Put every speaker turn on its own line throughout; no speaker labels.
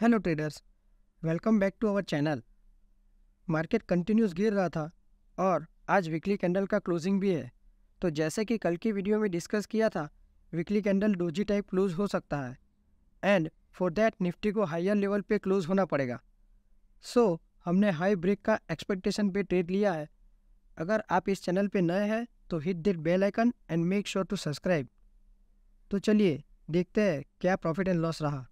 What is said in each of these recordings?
Hello traders welcome back to our channel market continuous गिर रहा था और आज वीकली कैंडल का क्लोजिंग भी है तो जैसे कि कल की वीडियो में डिस्कस किया था weekly candle doji type close हो सकता है एंड फॉर दैट निफ्टी को हायर लेवल पे क्लोज होना पड़ेगा सो so, हमने हाई ब्रेक का एक्सपेक्टेशन पे ट्रेड लिया है अगर आप इस चैनल पे नए हैं तो hit the bell icon and make sure to subscribe तो चलिए देखते हैं क्या प्रॉफिट एंड लॉस रहा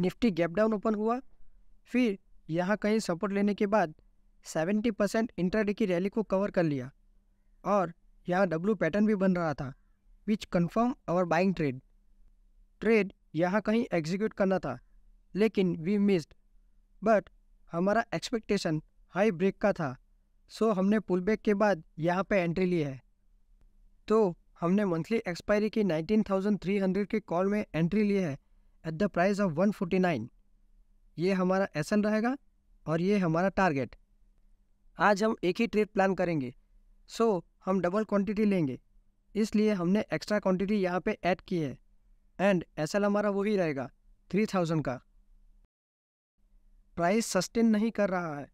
निफ्टी गैप डाउन ओपन हुआ फिर यहाँ कहीं सपोर्ट लेने के बाद 70 परसेंट इंट्राडे की रैली को कवर कर लिया और यहाँ डब्लू पैटर्न भी बन रहा था which confirm our buying trade trade यहाँ कहीं एग्जीक्यूट करना था लेकिन वी मिस्ड बट हमारा एक्सपेक्टेशन हाई ब्रेक का था सो हमने पुल बैक के बाद यहाँ पे एंट्री ली है तो हमने मंथली एक्सपायरी की 19,300 के कॉल में एंट्री ली है एट द प्राइस ऑफ 149 ये हमारा एसन रहेगा और ये हमारा टारगेट आज हम एक ही ट्रेड प्लान करेंगे सो so, हम डबल क्वांटिटी लेंगे इसलिए हमने एक्स्ट्रा क्वांटिटी यहाँ पे ऐड की है एंड एस हमारा वही रहेगा थ्री थाउजेंड का प्राइस सस्टेन नहीं कर रहा है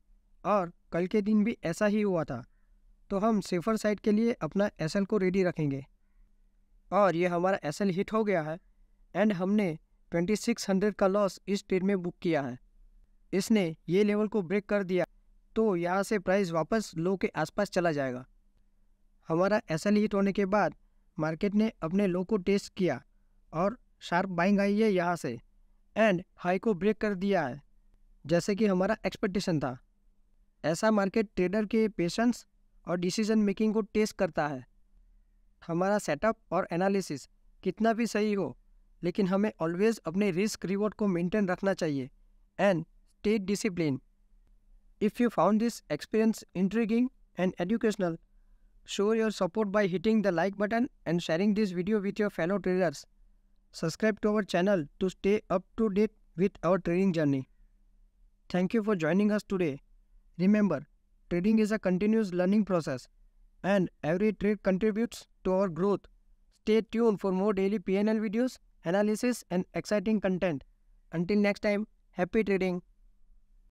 और कल के दिन भी ऐसा ही हुआ था तो हम सेफर साइड के लिए अपना एस को रेडी रखेंगे और ये हमारा एस हिट हो गया है एंड हमने 2600 का लॉस इस ट्रेड में बुक किया है इसने ये लेवल को ब्रेक कर दिया तो यहाँ से प्राइस वापस लो के आसपास चला जाएगा हमारा ऐसा लीट होने के बाद मार्केट ने अपने लो को टेस्ट किया और शार्प बाइंग आई है यहाँ से एंड हाई को ब्रेक कर दिया है जैसे कि हमारा एक्सपेक्टेशन था ऐसा मार्केट ट्रेडर के पेशेंस और डिसीजन मेकिंग को टेस्ट करता है हमारा सेटअप और एनालिसिस कितना भी सही हो लेकिन हमें ऑलवेज अपने रिस्क रिवॉर्ड को मेंटेन रखना चाहिए and state discipline if you found this experience intriguing and educational show your support by hitting the like button and sharing this video with your fellow traders subscribe to our channel to stay up to date with our trading journey thank you for joining us today remember trading is a continuous learning process and every trade contributes to our growth Stay tuned for more daily PNL videos, analysis and exciting content. Until next time, happy trading.